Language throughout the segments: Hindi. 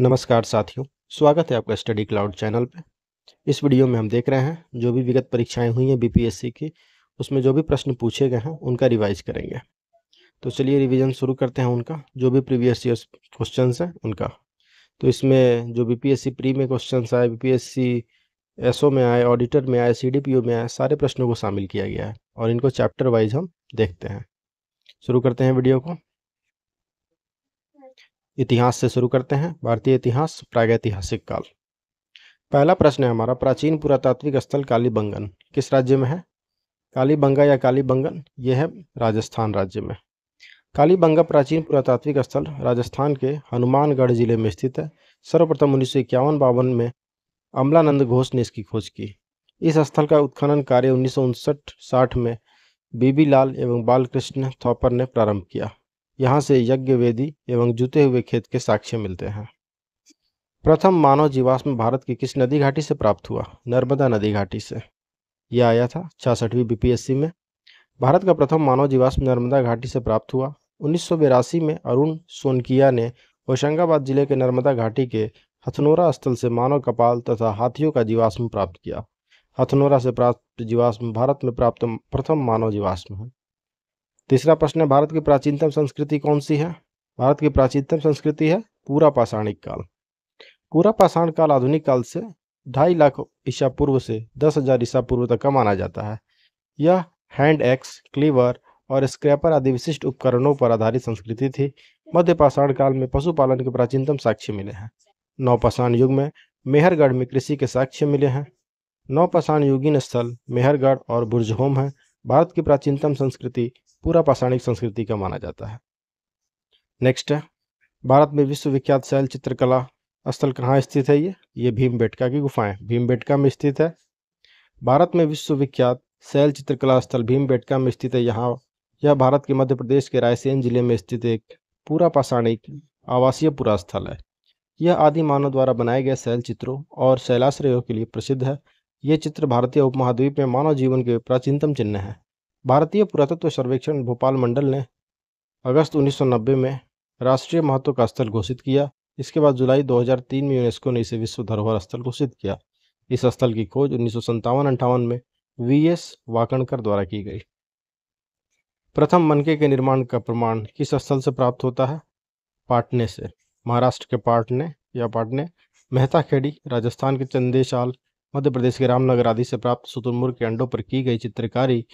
नमस्कार साथियों स्वागत है आपका स्टडी क्लाउड चैनल पे इस वीडियो में हम देख रहे हैं जो भी विगत परीक्षाएं हुई हैं बीपीएससी की उसमें जो भी प्रश्न पूछे गए हैं उनका रिवाइज करेंगे तो चलिए रिवीजन शुरू करते हैं उनका जो भी प्रीवियस ईयर क्वेश्चन हैं उनका तो इसमें जो बीपीएससी प्री में क्वेश्चन आए बी एसओ में आए ऑडिटर में आए सी में आए सारे प्रश्नों को शामिल किया गया है और इनको चैप्टर वाइज हम देखते हैं शुरू करते हैं वीडियो को इतिहास से शुरू करते हैं भारतीय इतिहास प्रागैतिहासिक काल पहला प्रश्न है हमारा प्राचीन पुरातात्विक स्थल कालीबंगन किस राज्य में है कालीबंगा या कालीबंगन यह है राजस्थान राज्य में कालीबंगा प्राचीन पुरातात्विक स्थल राजस्थान के हनुमानगढ़ जिले में स्थित है सर्वप्रथम उन्नीस सौ इक्यावन बावन में अमलानंद घोष ने इसकी खोज की इस स्थल का उत्खनन कार्य उन्नीस सौ उनसठ साठ में बीबी लाल एवं बालकृष्ण थॉपर ने प्रारंभ किया यहाँ से यज्ञ वेदी एवं जुते हुए खेत के साक्ष्य मिलते हैं प्रथम मानव जीवाश्म भारत की किस नदी घाटी से प्राप्त हुआ नर्मदा नदी घाटी से यह आया था छियासठवीं बीपीएससी में भारत का प्रथम मानव जीवाश्म नर्मदा घाटी से प्राप्त हुआ उन्नीस में अरुण सोनकिया ने होशंगाबाद जिले के नर्मदा घाटी के हथनोरा स्थल से मानव कपाल तथा हाथियों का जीवाश्म प्राप्त किया हथनोरा से प्राप्त जीवाश्म भारत में प्राप्त प्रथम मानव जीवाश्म है तीसरा प्रश्न है भारत की प्राचीनतम संस्कृति कौन सी है भारत की प्राचीनतम संस्कृति है पूरा पाषाणिक काल पूरा पाषाण काल आधुनिक काल से ढाई लाख ईसा पूर्व से दस हजार ईसा पूर्व तक का माना जाता है यह हैंड एक्स क्लीवर और स्क्रैपर आदि विशिष्ट उपकरणों पर आधारित संस्कृति थी मध्य पाषाण काल में पशुपालन के प्राचीनतम साक्ष्य मिले हैं नौपाषाण युग में मेहरगढ़ में कृषि के साक्ष्य मिले हैं नौपाषाण युगीन स्थल मेहरगढ़ और बुर्जहोम है भारत की प्राचीनतम संस्कृति पूरा पाषाणिक संस्कृति का माना जाता है नेक्स्ट है भारत में विश्वविख्यात शैल चित्रकला स्थल कहाँ स्थित है ये ये भीमबेटका की गुफाएं भीमबेटका में स्थित है भारत में विश्वविख्यात शैल चित्रकला स्थल भीमबेटका में स्थित है यहाँ यह भारत के मध्य प्रदेश के रायसेन जिले में स्थित एक पूरा पाषाणिक आवासीय पुरा स्थल है यह आदि मानव द्वारा बनाए गए शैल चित्रों और शैलाश्रयों के लिए प्रसिद्ध है ये चित्र भारतीय उपमहाद्वीप में मानव जीवन के प्राचीनतम चिन्ह है भारतीय पुरातत्व सर्वेक्षण भोपाल मंडल ने अगस्त 1990 में राष्ट्रीय महत्व का स्थल घोषित किया इसके बाद जुलाई 2003 में यूनेस्को ने इसे विश्व धरोहर स्थल घोषित किया इस स्थल की खोज उन्नीस सौ में वी एस वाकणकर द्वारा की गई प्रथम मनके के निर्माण का प्रमाण किस स्थल से प्राप्त होता है पाटने से महाराष्ट्र के पाटने या पाटने मेहता खेड़ी राजस्थान के चंदेशाल मध्य प्रदेश के रामनगर आदि से प्राप्त सुतुरमुर्ग के अंडों पर की गई चित्रकारी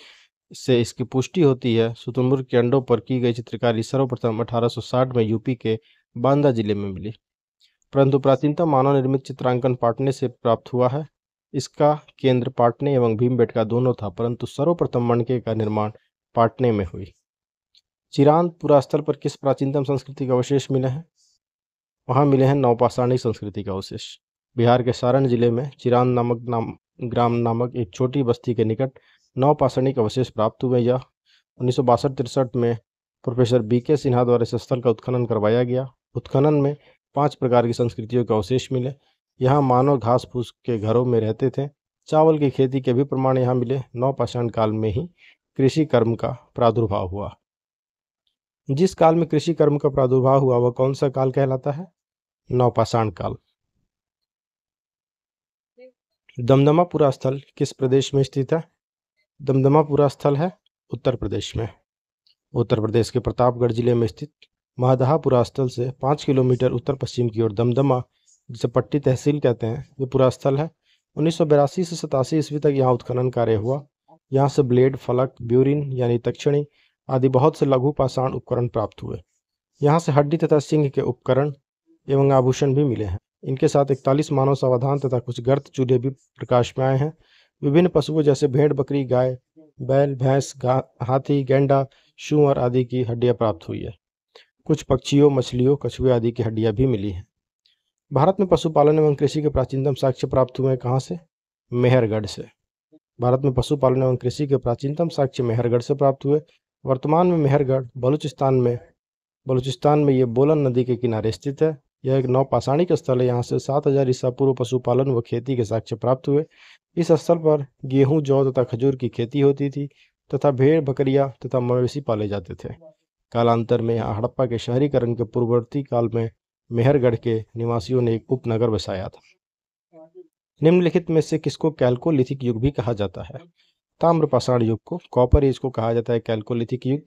से इसकी पुष्टि होती है शुतुरमुर्ग के अंडों पर की गई चित्रकारी सर्वप्रथम 1860 में यूपी के बांदा जिले में मिली परंतु प्राचीनतम मानव निर्मित चित्रांकन पाटने से प्राप्त हुआ है इसका केंद्र पाटने एवं भीमबेटका दोनों था परंतु सर्वप्रथम मणके का निर्माण पाटने में हुई चिरानपुरा स्थल पर किस प्राचीनतम संस्कृति का अवशेष मिले हैं वहाँ मिले हैं नवपाषाणिक संस्कृति का अवशेष बिहार के सारण जिले में चिरांद नामक नाम ग्राम नामक एक छोटी बस्ती के निकट नौ पाषणिक अवशेष प्राप्त हुए यह उन्नीस सौ में प्रोफेसर बी के सिन्हा द्वारा इस स्थल का उत्खनन करवाया गया उत्खनन में पांच प्रकार की संस्कृतियों के अवशेष मिले यहाँ मानव घास फूस के घरों में रहते थे चावल की खेती के भी प्रमाण यहाँ मिले नौ पाषाण काल में ही कृषि कर्म का प्रादुर्भाव हुआ जिस काल में कृषि कर्म का प्रादुर्भाव हुआ वह कौन सा काल कहलाता है नौपाषाण काल दमदमापुरा स्थल किस प्रदेश में स्थित है दमदमा पूरा स्थल है उत्तर प्रदेश में उत्तर प्रदेश के प्रतापगढ़ जिले में स्थित महादहापुरा स्थल से पाँच किलोमीटर उत्तर पश्चिम की ओर दमदमा जिसे पट्टी तहसील कहते हैं ये पूरा स्थल है उन्नीस से सतासी ईस्वी तक यहाँ उत्खनन कार्य हुआ यहाँ से ब्लेड फलक ब्यूरिन यानी तक्षणी आदि बहुत से लघु पाषाण उपकरण प्राप्त हुए यहाँ से हड्डी तथा सिंह के उपकरण एवं आभूषण भी मिले हैं इनके साथ इकतालीस मानव समाधान तथा कुछ गर्त चूल्हे भी प्रकाश में आए हैं विभिन्न पशुओं जैसे भेड़ बकरी गाय बैल भैंस हाथी गेंडा शुअर आदि की हड्डियाँ प्राप्त हुई है कुछ पक्षियों मछलियों कछुए आदि की हड्डियां भी मिली हैं भारत में पशुपालन एवं कृषि के प्राचीनतम साक्ष्य प्राप्त हुए हैं कहाँ से मेहरगढ़ से भारत में पशुपालन एवं कृषि के प्राचीनतम साक्ष्य मेहरगढ़ से प्राप्त हुए वर्तमान में मेहरगढ़ बलूचिस्तान में बलूचिस्तान में ये बोलन नदी के किनारे स्थित है यह एक नौपाषाणिक स्थल है यहाँ से सात हजार ईसा पूर्व पशुपालन व खेती के साक्ष्य प्राप्त हुए इस स्थल पर गेहूं जौ तथा खजूर की खेती होती थी तथा भेड़ बकरिया तथा मवेशी पाले जाते थे कालांतर में यहाँ हड़प्पा के शहरीकरण के पूर्ववर्ती काल में मेहरगढ़ के निवासियों ने एक उपनगर बसाया था निम्नलिखित में से किसको कैलकोलिथिक युग भी कहा जाता है ताम्रपाषाण युग को कॉपर एज को कहा जाता है कैलकोलिथिक युग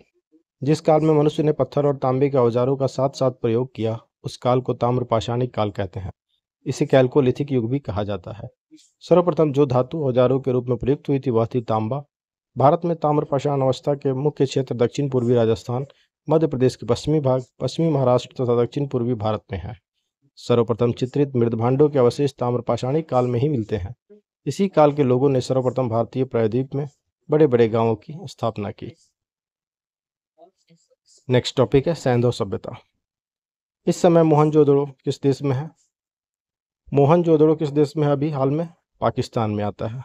जिस काल में मनुष्य ने पत्थर और तांबे के औजारों का साथ साथ प्रयोग किया उस काल को ताम्रपाषाणिक काल कहते हैं इसे कैलकोलिथिक युग भी कहा जाता है सर्वप्रथम जो धातु औजारों के रूप में प्रयुक्त हुई थी वह थी तांबा भारत में ताम्रपाषाण अवस्था के मुख्य क्षेत्र दक्षिण पूर्वी राजस्थान मध्य प्रदेश के पश्चिमी भाग पश्चिमी महाराष्ट्र तथा दक्षिण पूर्वी भारत में है सर्वप्रथम चित्रित मृदभांडों के अवशेष ताम्रपाषाणिक काल में ही मिलते हैं इसी काल के लोगों ने सर्वप्रथम भारतीय प्रायद्वीप में बड़े बड़े गांवों की स्थापना की नेक्स्ट टॉपिक है सैंधो सभ्यता इस समय मोहनजोदड़ो किस देश में है मोहन जोदड़ो किस देश में है अभी हाल में पाकिस्तान में आता है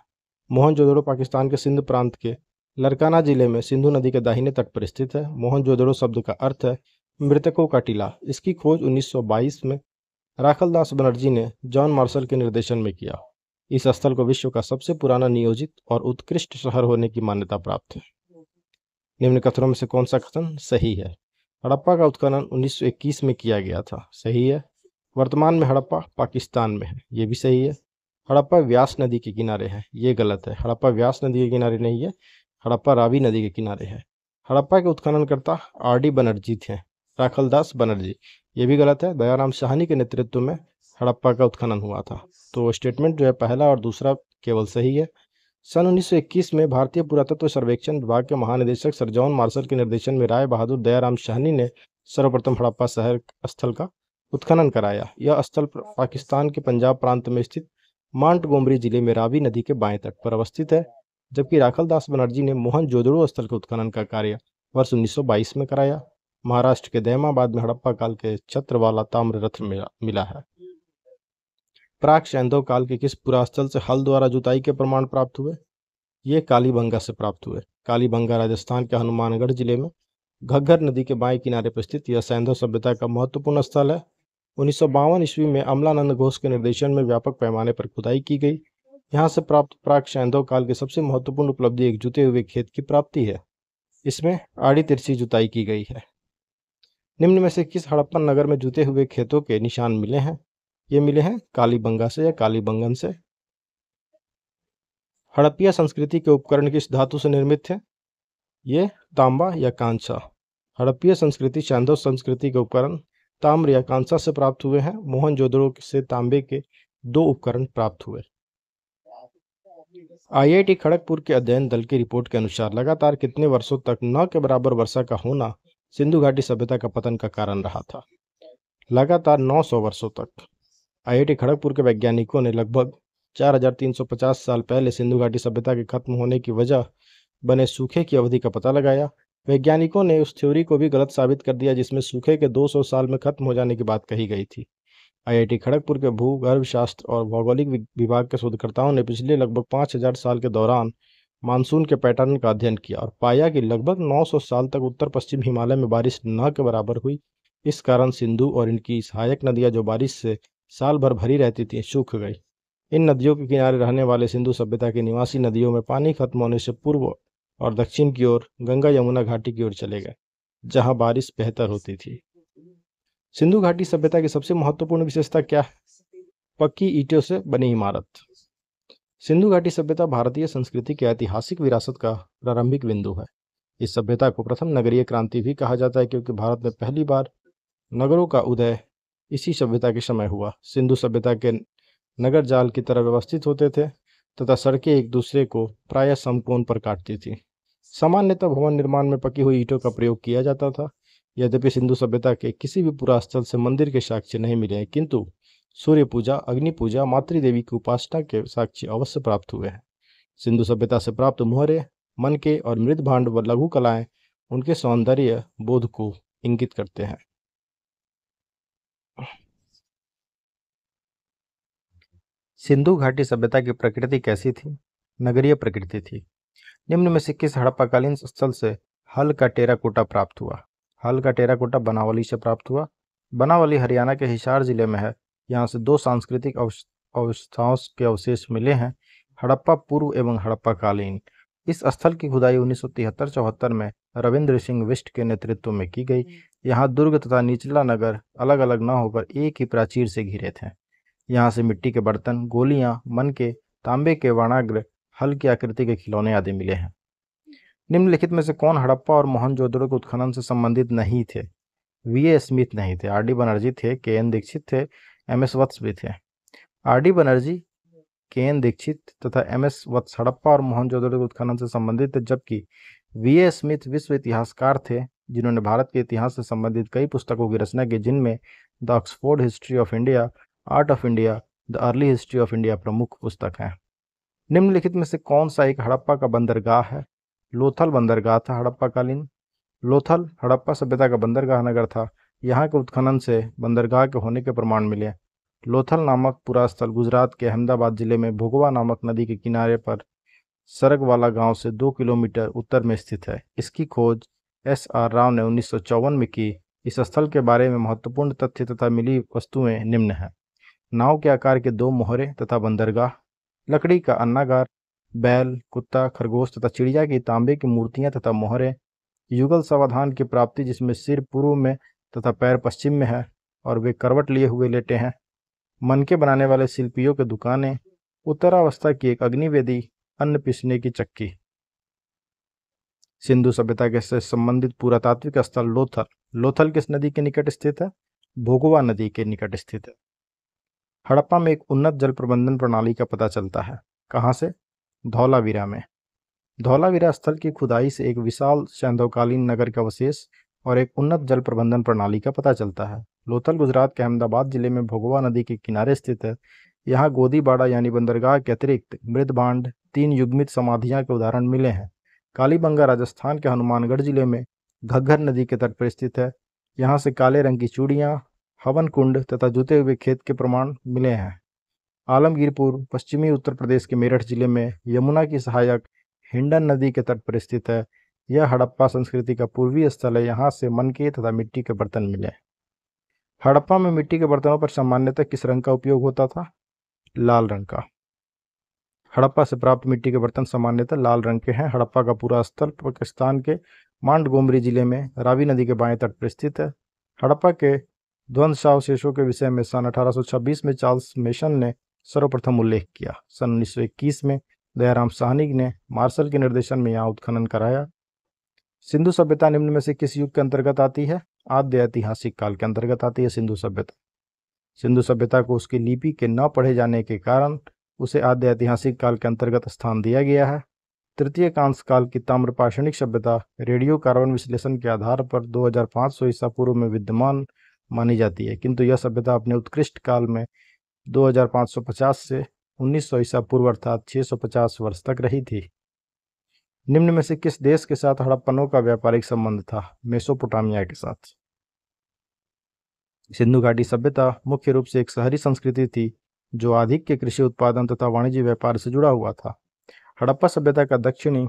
मोहन जोदड़ो पाकिस्तान के सिंध प्रांत के लरकाना जिले में सिंधु नदी के दाहिने तट पर स्थित है मोहन जोदड़ो शब्द का अर्थ है मृतकों का टीला इसकी खोज 1922 में राखल दास बनर्जी ने जॉन मार्शल के निर्देशन में किया इस स्थल को विश्व का सबसे पुराना नियोजित और उत्कृष्ट शहर होने की मान्यता प्राप्त है निम्न कथनों में से कौन सा कथन सही है हड़प्पा का उत्खनन 1921 में किया गया था सही है वर्तमान में हड़प्पा पाकिस्तान में है ये भी सही है हड़प्पा व्यास नदी के किनारे है ये गलत है हड़प्पा व्यास नदी के किनारे नहीं है हड़प्पा रावी नदी के किनारे है हड़प्पा के उत्खननकर्ता आर डी बनर्जी थे राखल दास बनर्जी ये भी गलत है दयाराम शाहनी के नेतृत्व में हड़प्पा का उत्खनन हुआ था तो स्टेटमेंट जो है पहला और दूसरा केवल सही है सन 1921 में भारतीय पुरातत्व सर्वेक्षण विभाग के महानिदेशक सर जॉन मार्शल के निर्देशन में राय बहादुर दयाराम शाहनी ने सर्वप्रथम हड़प्पा शहर स्थल का उत्खनन कराया यह स्थल पाकिस्तान के पंजाब प्रांत में स्थित माउंट गोमरी जिले में रावी नदी के बाएं तट पर अवस्थित है जबकि राखल दास बनर्जी ने मोहन जोदड़ो स्थल के उत्खनन का कार्य वर्ष 1922 में कराया महाराष्ट्र के दैमाबाद में हड़प्पा काल के छत्र वाला ताम्र रथ मिला है प्राक सैंधो काल के किस पुरास्थल से हल द्वारा जुताई के प्रमाण प्राप्त हुए ये कालीबंगा से प्राप्त हुए कालीबंगा राजस्थान के हनुमानगढ़ जिले में घग्घर नदी के बाएं किनारे पर स्थित यह सैंधो सभ्यता का महत्वपूर्ण स्थल है उन्नीस सौ ईस्वी में अमलानंद घोष के निर्देशन में व्यापक पैमाने पर खुदाई की गई यहाँ से प्राप्त प्राक शैंधव काल के सबसे महत्वपूर्ण उपलब्धि एक जुते हुए खेत की प्राप्ति है इसमें आड़ी तिरछी जुताई की गई है निम्न में से किस हड़प्पन नगर में जुते हुए खेतों के निशान मिले हैं ये मिले हैं कालीबंगा से या कालीबंगन से हड़प्पिया संस्कृति के उपकरण किस धातु से निर्मित थे ये तांबा या कांचा हड़प्पिया संस्कृति शैंधव संस्कृति के उपकरण ताम्र या कांसा से प्राप्त हुए हैं मोहन जोधड़ो से तांबे के दो उपकरण प्राप्त हुए आईआईटी खड़गपुर के अध्ययन दल की रिपोर्ट के अनुसार लगातार कितने वर्षों तक न के बराबर वर्षा का होना सिंधु घाटी सभ्यता का पतन का कारण रहा था लगातार 900 वर्षों तक आईआईटी खड़गपुर के वैज्ञानिकों ने लगभग 4350 साल पहले सिंधु घाटी सभ्यता के खत्म होने की वजह बने सूखे की अवधि का पता लगाया वैज्ञानिकों ने उस थ्योरी को भी गलत साबित कर दिया जिसमें सूखे के 200 साल में खत्म हो जाने की बात कही गई थी आईआईटी खड़गपुर के गर्भशास्त्र और भौगोलिक विभाग के शोधकर्ताओं ने पिछले लगभग 5000 साल के दौरान मानसून के पैटर्न का अध्ययन किया और पाया कि लगभग 900 साल तक उत्तर पश्चिम हिमालय में बारिश न के बराबर हुई इस कारण सिंधु और इनकी सहायक नदियाँ जो बारिश से साल भर भरी रहती थी सूख गई इन नदियों के किनारे रहने वाले सिंधु सभ्यता की निवासी नदियों में पानी खत्म होने से पूर्व और दक्षिण की ओर गंगा यमुना घाटी की ओर चले गए जहाँ बारिश बेहतर होती थी सिंधु घाटी सभ्यता की सबसे महत्वपूर्ण विशेषता क्या है पक्की ईटों से बनी इमारत सिंधु घाटी सभ्यता भारतीय संस्कृति के ऐतिहासिक विरासत का प्रारंभिक बिंदु है इस सभ्यता को प्रथम नगरीय क्रांति भी कहा जाता है क्योंकि भारत में पहली बार नगरों का उदय इसी सभ्यता के समय हुआ सिंधु सभ्यता के नगर जाल की तरह व्यवस्थित होते थे तथा सड़कें एक दूसरे को प्रायः समकोण पर काटती थी सामान्यतः भवन निर्माण में पकी हुई ईंटों का प्रयोग किया जाता था यद्यपि सिंधु सभ्यता के किसी भी पुरास्थल से मंदिर के साक्ष्य नहीं मिले हैं किंतु सूर्य पूजा अग्नि पूजा मातृदेवी की उपासना के साक्ष्य अवश्य प्राप्त हुए हैं सिंधु सभ्यता से प्राप्त मुहरे मन के और मृत भांड व लघु कलाएं उनके सौंदर्य बोध को इंगित करते हैं सिंधु घाटी सभ्यता की प्रकृति कैसी थी नगरीय प्रकृति थी निम्न में से किस हड़प्पाकालीन स्थल से हल का टेराकोटा प्राप्त हुआ हल का टेराकोटा बनावली से प्राप्त हुआ बनावली हरियाणा के हिसार जिले में है यहाँ से दो सांस्कृतिक अवस्थाओं के अवशेष मिले हैं हड़प्पा पूर्व एवं हड़प्पाकालीन इस स्थल की खुदाई उन्नीस सौ में रविंद्र सिंह विष्ट के नेतृत्व में की गई हम्म। यहाँ दुर्ग तथा निचला नगर अलग अलग न होकर एक ही प्राचीर से घिरे थे यहाँ से मिट्टी के बर्तन गोलियाँ मन के तांबे के वर्णाग्र हल्की आकृति के खिलौने आदि मिले हैं निम्नलिखित में से कौन हड़प्पा और मोहनजोदड़ो के उत्खनन से संबंधित नहीं थे वी ए स्मिथ नहीं थे आर डी बनर्जी थे के एन दीक्षित थे एम एस वत्स भी थे आर डी बनर्जी के एन दीक्षित तथा एम एस वत्स हड़प्पा और मोहनजोदड़ो के उत्खनन से संबंधित थे जबकि वी ए स्मिथ विश्व इतिहासकार थे जिन्होंने भारत के इतिहास से संबंधित कई पुस्तकों की रचना की जिनमें the Oxford history of India art of India the early history of India प्रमुख पुस्तक हैं निम्नलिखित में से कौन सा एक हड़प्पा का बंदरगाह है लोथल बंदरगाह था हड़प्पा कालीन लोथल हड़प्पा सभ्यता का बंदरगाह नगर था यहाँ के उत्खनन से बंदरगाह के होने के प्रमाण मिले लोथल नामक पूरा स्थल गुजरात के अहमदाबाद जिले में भोगवा नामक नदी के किनारे पर सरग वाला गांव से दो किलोमीटर उत्तर में स्थित है इसकी खोज एस आर राव ने उन्नीस में की इस स्थल के बारे में महत्वपूर्ण तथ्य तथा मिली वस्तुएं निम्न हैं नाव के आकार के दो मोहरे तथा बंदरगाह लकड़ी का अन्नागार बैल कुत्ता खरगोश तथा चिड़िया की तांबे की मूर्तियां तथा मोहरे युगल समाधान की प्राप्ति जिसमें सिर पूर्व में तथा पैर पश्चिम में है और वे करवट लिए हुए लेटे हैं मन के बनाने वाले शिल्पियों की दुकानें उत्तरावस्था की एक अग्निवेदी अन्न पिसने की चक्की सिंधु सभ्यता के से संबंधित पुरातात्विक स्थल लोथल लोथल किस नदी के निकट स्थित है भोगवा नदी के निकट स्थित है हड़प्पा में एक उन्नत जल प्रबंधन प्रणाली का पता चलता है कहाँ से धौलावीरा में धौलावीरा स्थल की खुदाई से एक विशाल सैंधवकालीन नगर का अवशेष और एक उन्नत जल प्रबंधन प्रणाली का पता चलता है लोथल गुजरात के अहमदाबाद जिले में भोगवा नदी के किनारे स्थित है यहाँ गोदीबाड़ा यानी बंदरगाह के अतिरिक्त मृद भांड तीन युग्मित समाधियाँ के उदाहरण मिले हैं कालीबंगा राजस्थान के हनुमानगढ़ जिले में घग्घर नदी के तट पर स्थित है यहाँ से काले रंग की चूड़ियाँ हवन कुंड तथा जुते हुए खेत के प्रमाण मिले हैं आलमगीरपुर पश्चिमी उत्तर प्रदेश के मेरठ जिले में यमुना की सहायक हिंडन नदी के तट पर स्थित है यह हड़प्पा संस्कृति का पूर्वी स्थल है यहाँ से मन के तथा मिट्टी के बर्तन मिले हड़प्पा में मिट्टी के बर्तनों पर सामान्यतः किस रंग का उपयोग होता था लाल रंग का हड़प्पा से प्राप्त मिट्टी के बर्तन सामान्यतः लाल रंग के हैं हड़प्पा का पूरा स्थल पाकिस्तान के मांडगोमरी जिले में रावी नदी के बाएं तट पर स्थित है हड़प्पा के ध्वंसावशेषों के विषय में सन 1826 में चार्ल्स मेशन ने सर्वप्रथम उल्लेख किया सन उन्नीस में दयाराम साहनी ने मार्शल के निर्देशन में यहाँ उत्खनन कराया सिंधु सभ्यता निम्न में से किस युग के अंतर्गत आती है आद्य ऐतिहासिक काल के अंतर्गत आती है सिंधु सभ्यता सिंधु सभ्यता को उसकी लिपि के न पढ़े जाने के कारण उसे आद्य ऐतिहासिक काल के अंतर्गत स्थान दिया गया है तृतीय कांश काल की ताम्रपाषणिक सभ्यता रेडियो कार्बन विश्लेषण के आधार पर 2500 ईसा पूर्व में विद्यमान मानी जाती है किंतु यह सभ्यता अपने उत्कृष्ट काल में 2550 से 1900 ईसा पूर्व अर्थात 650 वर्ष तक रही थी निम्न में से किस देश के साथ हड़प्पनों का व्यापारिक संबंध था मेसोपोटामिया के साथ सिंधु घाटी सभ्यता मुख्य रूप से एक शहरी संस्कृति थी जो आधिक के कृषि उत्पादन तथा वाणिज्य व्यापार से जुड़ा हुआ था हड़प्पा सभ्यता का दक्षिणी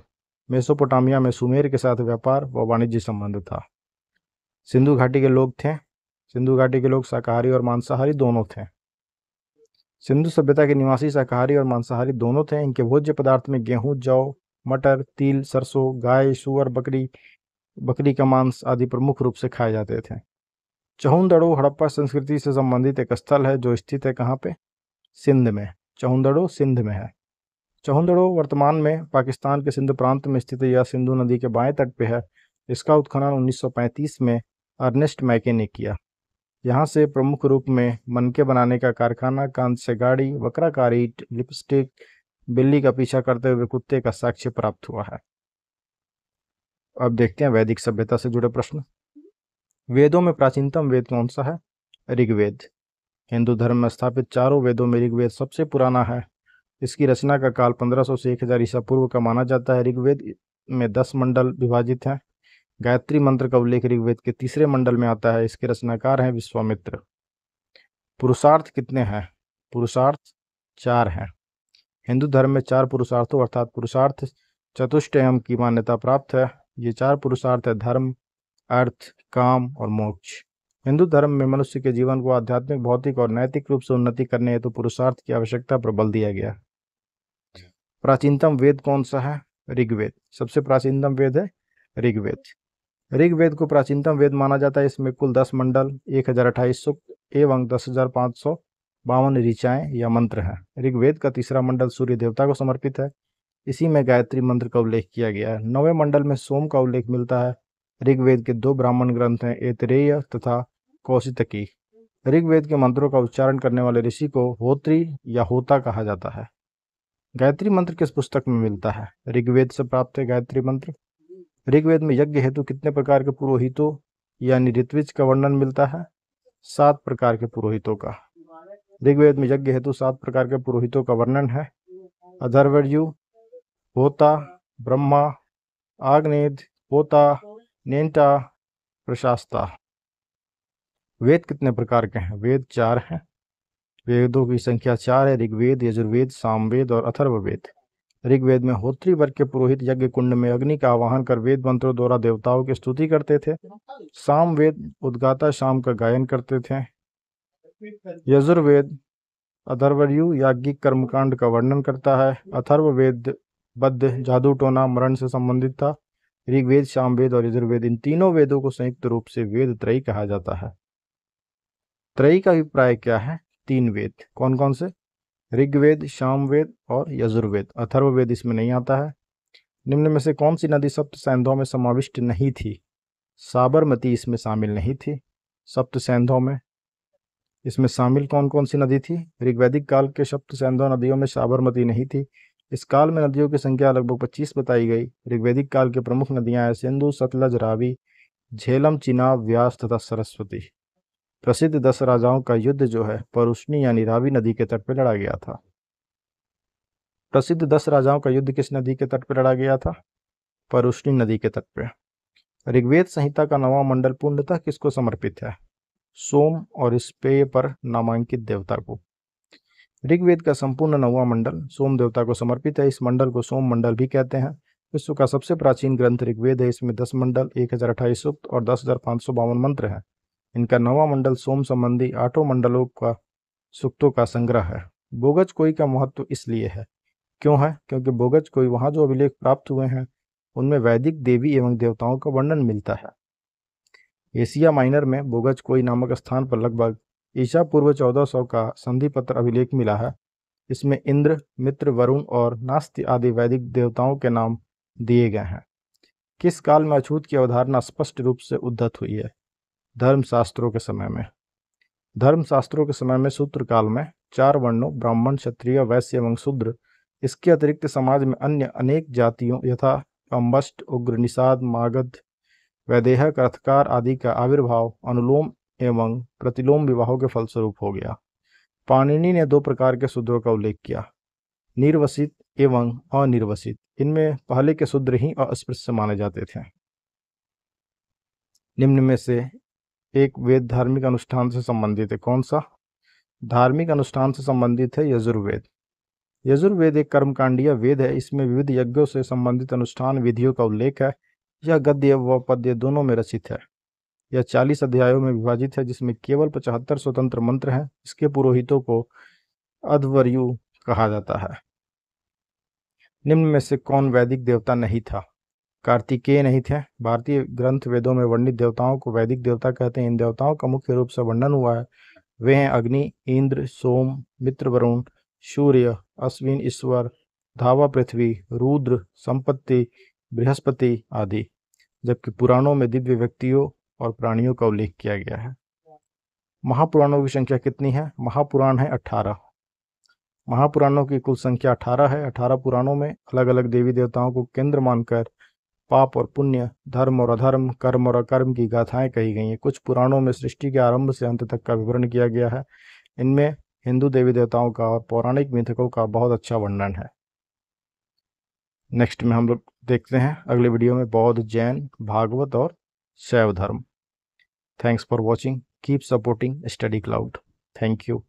मेसोपोटामिया में सुमेर के साथ व्यापार व वाणिज्य संबंध था सिंधु घाटी के लोग थे सिंधु घाटी के लोग शाकाहारी और मांसाहारी दोनों थे सिंधु सभ्यता के निवासी शाकाहारी और मांसाहारी दोनों थे इनके भोज्य पदार्थ में गेहूं जौ मटर तिल सरसों गाय सुअर बकरी बकरी का मांस आदि प्रमुख रूप से खाए जाते थे चहुंदड़ो हड़प्पा संस्कृति से संबंधित एक स्थल है जो स्थित है कहाँ पे सिंध में चहुंदड़ो सिंध में है चहुंदड़ो वर्तमान में पाकिस्तान के सिंध प्रांत में स्थित यह सिंधु नदी के बाएं तट पे है इसका उत्खनन 1935 में अर्नेस्ट मैके ने किया यहाँ से प्रमुख रूप में मनके बनाने का कारखाना कांत से गाड़ी वक्राकारी लिपस्टिक बिल्ली का पीछा करते हुए कुत्ते का साक्ष्य प्राप्त हुआ है अब देखते हैं वैदिक सभ्यता से जुड़े प्रश्न वेदों में प्राचीनतम वेद कौन सा है ऋग्वेद हिंदू धर्म में स्थापित चारों वेदों में ऋग्वेद सबसे पुराना है इसकी रचना का काल 1500 से 1000 ईसा पूर्व का माना जाता है ऋग्वेद में दस मंडल विभाजित हैं गायत्री मंत्र का उल्लेख ऋग्वेद के तीसरे मंडल में आता है इसके रचनाकार हैं विश्वामित्र पुरुषार्थ कितने हैं पुरुषार्थ चार हैं हिंदू धर्म में चार पुरुषार्थों अर्थात पुरुषार्थ चतुष्टयम की मान्यता प्राप्त है ये चार पुरुषार्थ है धर्म अर्थ काम और मोक्ष हिंदू धर्म में मनुष्य के जीवन को आध्यात्मिक भौतिक और नैतिक रूप से उन्नति करने हेतु तो पुरुषार्थ की आवश्यकता पर बल दिया गया प्राचीनतम वेद कौन सा है ऋग्वेद सबसे प्राचीनतम वेद है ऋग्वेद ऋग्वेद को प्राचीनतम वेद माना जाता है इसमें कुल दस मंडल एक हजार अट्ठाईस सूक्त एवं दस हजार पाँच सौ बावन ऋचाएँ या मंत्र हैं ऋग्वेद का तीसरा मंडल सूर्य देवता को समर्पित है इसी में गायत्री मंत्र का उल्लेख किया गया है नौवें मंडल में सोम का उल्लेख मिलता है ऋग्वेद के दो ब्राह्मण ग्रंथ हैं एतरेय तथा कौशितकी ऋग्वेद के मंत्रों का उच्चारण करने वाले ऋषि को होत्री या होता कहा जाता है गायत्री मंत्र किस पुस्तक में मिलता है ऋग्वेद से प्राप्त है गायत्री मंत्र ऋग्वेद में यज्ञ हेतु कितने प्रकार के पुरोहितों यानी ऋत्विज का वर्णन मिलता है सात प्रकार के पुरोहितों का ऋग्वेद में यज्ञ हेतु सात प्रकार के पुरोहितों का वर्णन है अधर्वर्यु होता ब्रह्मा आग्नेद होता नेंटा प्रशास्ता वेद कितने प्रकार के हैं वेद चार हैं वेदों की संख्या चार है ऋग्वेद यजुर्वेद सामवेद और अथर्ववेद ऋग्वेद में होत्री वर्ग के पुरोहित यज्ञ कुंड में अग्नि का आवाहन कर वेद मंत्रों द्वारा देवताओं की स्तुति करते थे साम वेद उद्गाता शाम का गायन करते थे यजुर्वेद अधर्वयु याज्ञिक कर्मकांड का वर्णन करता है अथर्व वेद बद्ध जादू टोना मरण से संबंधित था ऋग्वेद वेद और यजुर्वेद इन तीनों वेदों को संयुक्त रूप से वेद त्रयी कहा जाता है त्रयी का अभिप्राय क्या है तीन वेद कौन कौन से ऋग्वेद शामवेद और यजुर्वेद अथर्ववेद इसमें नहीं आता है निम्न में से कौन सी नदी सप्त सैंधों में समाविष्ट नहीं थी साबरमती इसमें शामिल नहीं थी सप्त सैंधों में इसमें शामिल कौन कौन सी नदी थी ऋग्वैदिक काल के सप्त सैंधो नदियों में साबरमती नहीं थी इस काल में नदियों की संख्या लगभग 25 बताई गई ऋग्वैदिक काल के प्रमुख नदियां हैं सिंधु सतलज रावी झेलम चिनाब व्यास तथा सरस्वती प्रसिद्ध दस राजाओं का युद्ध जो है परुष्णी यानी रावी नदी के तट पर लड़ा गया था प्रसिद्ध दस राजाओं का युद्ध किस नदी के तट पर लड़ा गया था परुष्णी नदी के तट पर ऋग्वेद संहिता का नवा मंडल पूर्णतः किसको समर्पित है सोम और स्पेय पर नामांकित देवता को ऋग्वेद का संपूर्ण नवा मंडल सोम देवता को समर्पित है इस मंडल को सोम मंडल भी कहते हैं विश्व का सबसे प्राचीन ग्रंथ ऋग्वेद है इसमें दस मंडल एक हजार अट्ठाईस सूक्त और दस हजार पांच सौ बावन मंत्र हैं इनका नवा मंडल सोम संबंधी आठों मंडलों का सुक्तों का संग्रह है बोगज कोई का महत्व इसलिए है क्यों है क्योंकि बोगज कोई वहाँ जो अभिलेख प्राप्त हुए हैं उनमें वैदिक देवी एवं देवताओं का वर्णन मिलता है एशिया माइनर में बोगज कोई नामक स्थान पर लगभग ईसा पूर्व 1400 का संधि पत्र अभिलेख मिला है इसमें इंद्र मित्र वरुण और नास्ति आदि वैदिक देवताओं के नाम दिए गए हैं किस काल में अछूत की अवधारणा स्पष्ट रूप से उद्धत हुई है धर्मशास्त्रों के समय में धर्मशास्त्रों के समय में सूत्र काल में चार वर्णों ब्राह्मण क्षत्रिय वैश्य एवं शूद्र इसके अतिरिक्त समाज में अन्य अनेक जातियों यथा कम्बस्ट उग्र निषाद मागध वैदेह कथकार आदि का आविर्भाव अनुलोम एवं प्रतिलोम विवाहों के फलस्वरूप हो गया पाणिनि ने दो प्रकार के शूद्रों का उल्लेख किया निर्वसित एवं अनिर्वसित इनमें पहले के शूद्र ही अस्पृश्य माने जाते थे निम्न में से एक वेद धार्मिक अनुष्ठान से संबंधित है कौन सा धार्मिक अनुष्ठान से संबंधित है यजुर्वेद यजुर्वेद एक कर्मकांडीय वेद है इसमें विविध यज्ञों से संबंधित अनुष्ठान विधियों का उल्लेख है यह गद्य व पद्य दोनों में रचित है यह चालीस अध्यायों में विभाजित है जिसमें केवल पचहत्तर स्वतंत्र मंत्र हैं इसके पुरोहितों को अधवर्यु कहा जाता है निम्न में से कौन वैदिक देवता नहीं था कार्तिकेय नहीं थे भारतीय ग्रंथ वेदों में वर्णित देवताओं को वैदिक देवता कहते हैं इन देवताओं का मुख्य रूप से वर्णन हुआ है वे हैं अग्नि इंद्र सोम मित्र वरुण सूर्य अश्विन ईश्वर धावा पृथ्वी रुद्र संपत्ति बृहस्पति आदि जबकि पुराणों में दिव्य व्यक्तियों और प्राणियों का उल्लेख किया गया है महापुराणों की संख्या कितनी है महापुराण है अठारह महापुराणों की कुल संख्या अठारह है अठारह पुराणों में अलग अलग देवी देवताओं को केंद्र मानकर पाप और पुण्य धर्म और अधर्म कर्म और अकर्म की गाथाएं कही गई हैं कुछ पुराणों में सृष्टि के आरंभ से अंत तक का विवरण किया गया है इनमें हिंदू देवी देवताओं का और पौराणिक मिथकों का बहुत अच्छा वर्णन है नेक्स्ट में हम लोग देखते हैं अगले वीडियो में बौद्ध जैन भागवत और शैव धर्म thanks for watching keep supporting Study Cloud thank you